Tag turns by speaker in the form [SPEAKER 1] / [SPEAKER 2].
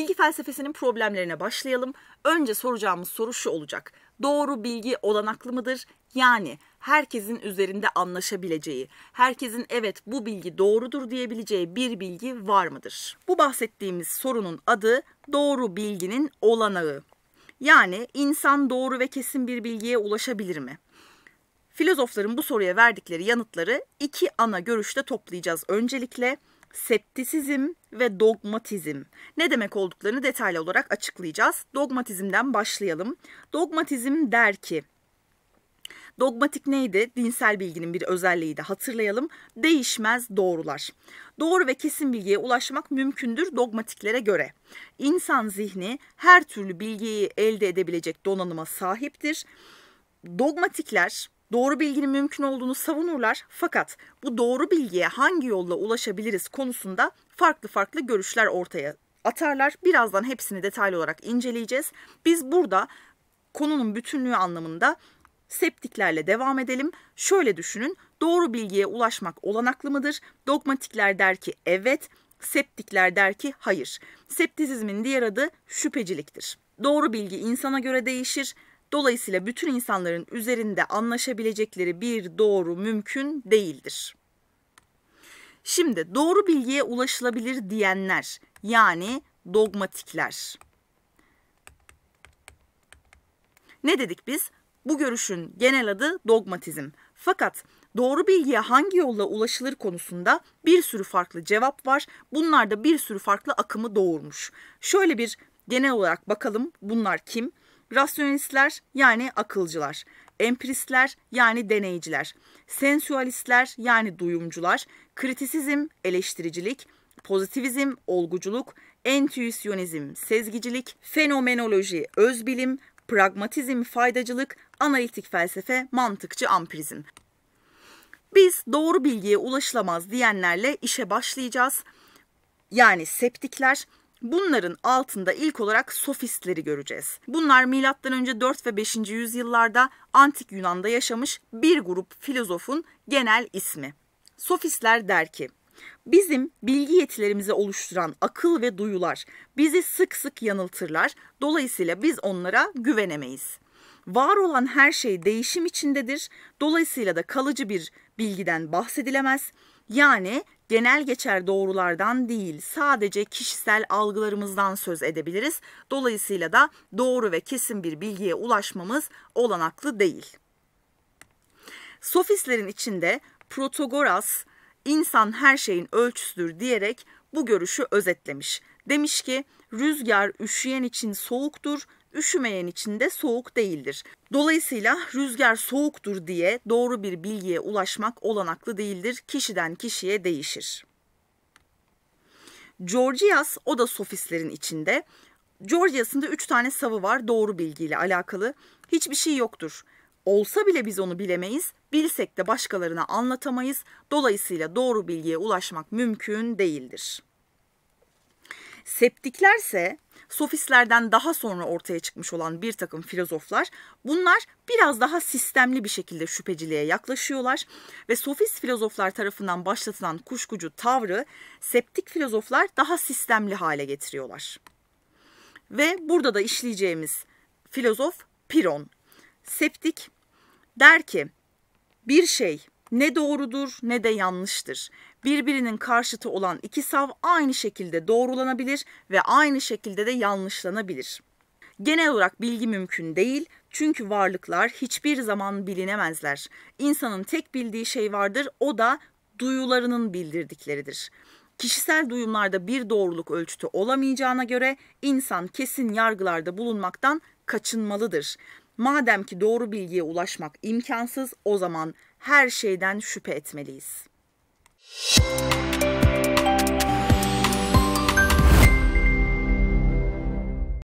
[SPEAKER 1] Bilgi felsefesinin problemlerine başlayalım. Önce soracağımız soru şu olacak. Doğru bilgi olanaklı mıdır? Yani herkesin üzerinde anlaşabileceği, herkesin evet bu bilgi doğrudur diyebileceği bir bilgi var mıdır? Bu bahsettiğimiz sorunun adı doğru bilginin olanağı. Yani insan doğru ve kesin bir bilgiye ulaşabilir mi? Filozofların bu soruya verdikleri yanıtları iki ana görüşte toplayacağız öncelikle septisizm ve dogmatizm. Ne demek olduklarını detaylı olarak açıklayacağız. Dogmatizmden başlayalım. Dogmatizm der ki Dogmatik neydi? Dinsel bilginin bir özelliği de hatırlayalım. Değişmez doğrular. Doğru ve kesin bilgiye ulaşmak mümkündür dogmatiklere göre. İnsan zihni her türlü bilgiyi elde edebilecek donanıma sahiptir. Dogmatikler doğru bilginin mümkün olduğunu savunurlar fakat bu doğru bilgiye hangi yolla ulaşabiliriz konusunda farklı farklı görüşler ortaya atarlar. Birazdan hepsini detaylı olarak inceleyeceğiz. Biz burada konunun bütünlüğü anlamında septiklerle devam edelim. Şöyle düşünün. Doğru bilgiye ulaşmak olanaklı mıdır? Dogmatikler der ki evet, septikler der ki hayır. Septizizmin diğer adı şüpheciliktir. Doğru bilgi insana göre değişir. Dolayısıyla bütün insanların üzerinde anlaşabilecekleri bir doğru mümkün değildir. Şimdi doğru bilgiye ulaşılabilir diyenler yani dogmatikler. Ne dedik biz? Bu görüşün genel adı dogmatizm. Fakat doğru bilgiye hangi yolla ulaşılır konusunda bir sürü farklı cevap var. Bunlar da bir sürü farklı akımı doğurmuş. Şöyle bir genel olarak bakalım bunlar kim? Rasyonistler yani akılcılar, empiristler yani deneyiciler, sensüalistler yani duyumcular, kritisizm eleştiricilik, pozitivizm olguculuk, entüisyonizm sezgicilik, fenomenoloji özbilim, pragmatizm faydacılık, analitik felsefe mantıkçı ampirizm. Biz doğru bilgiye ulaşılamaz diyenlerle işe başlayacağız. Yani septikler Bunların altında ilk olarak sofistleri göreceğiz. Bunlar milattan önce 4 ve 5. yüzyıllarda antik Yunan'da yaşamış bir grup filozofun genel ismi. Sofistler der ki: Bizim bilgi yetilerimizi oluşturan akıl ve duyular bizi sık sık yanıltırlar. Dolayısıyla biz onlara güvenemeyiz. Var olan her şey değişim içindedir. Dolayısıyla da kalıcı bir bilgiden bahsedilemez. Yani genel geçer doğrulardan değil sadece kişisel algılarımızdan söz edebiliriz. Dolayısıyla da doğru ve kesin bir bilgiye ulaşmamız olanaklı değil. Sofistlerin içinde Protagoras insan her şeyin ölçüsüdür diyerek bu görüşü özetlemiş. Demiş ki rüzgar üşüyen için soğuktur, Üşümeyen için de soğuk değildir. Dolayısıyla rüzgar soğuktur diye doğru bir bilgiye ulaşmak olanaklı değildir. Kişiden kişiye değişir. Georgias o da sofistlerin içinde. Georgias'ın da 3 tane savı var doğru bilgiyle alakalı. Hiçbir şey yoktur. Olsa bile biz onu bilemeyiz, bilsek de başkalarına anlatamayız. Dolayısıyla doğru bilgiye ulaşmak mümkün değildir. Septiklerse sofistlerden daha sonra ortaya çıkmış olan bir takım filozoflar bunlar biraz daha sistemli bir şekilde şüpheciliğe yaklaşıyorlar ve sofist filozoflar tarafından başlatılan kuşkucu tavrı septik filozoflar daha sistemli hale getiriyorlar. Ve burada da işleyeceğimiz filozof Piron. Septik der ki bir şey ne doğrudur ne de yanlıştır. Birbirinin karşıtı olan iki sav aynı şekilde doğrulanabilir ve aynı şekilde de yanlışlanabilir. Genel olarak bilgi mümkün değil çünkü varlıklar hiçbir zaman bilinemezler. İnsanın tek bildiği şey vardır o da duyularının bildirdikleridir. Kişisel duyumlarda bir doğruluk ölçütü olamayacağına göre insan kesin yargılarda bulunmaktan kaçınmalıdır. Madem ki doğru bilgiye ulaşmak imkansız o zaman her şeyden şüphe etmeliyiz. Müzik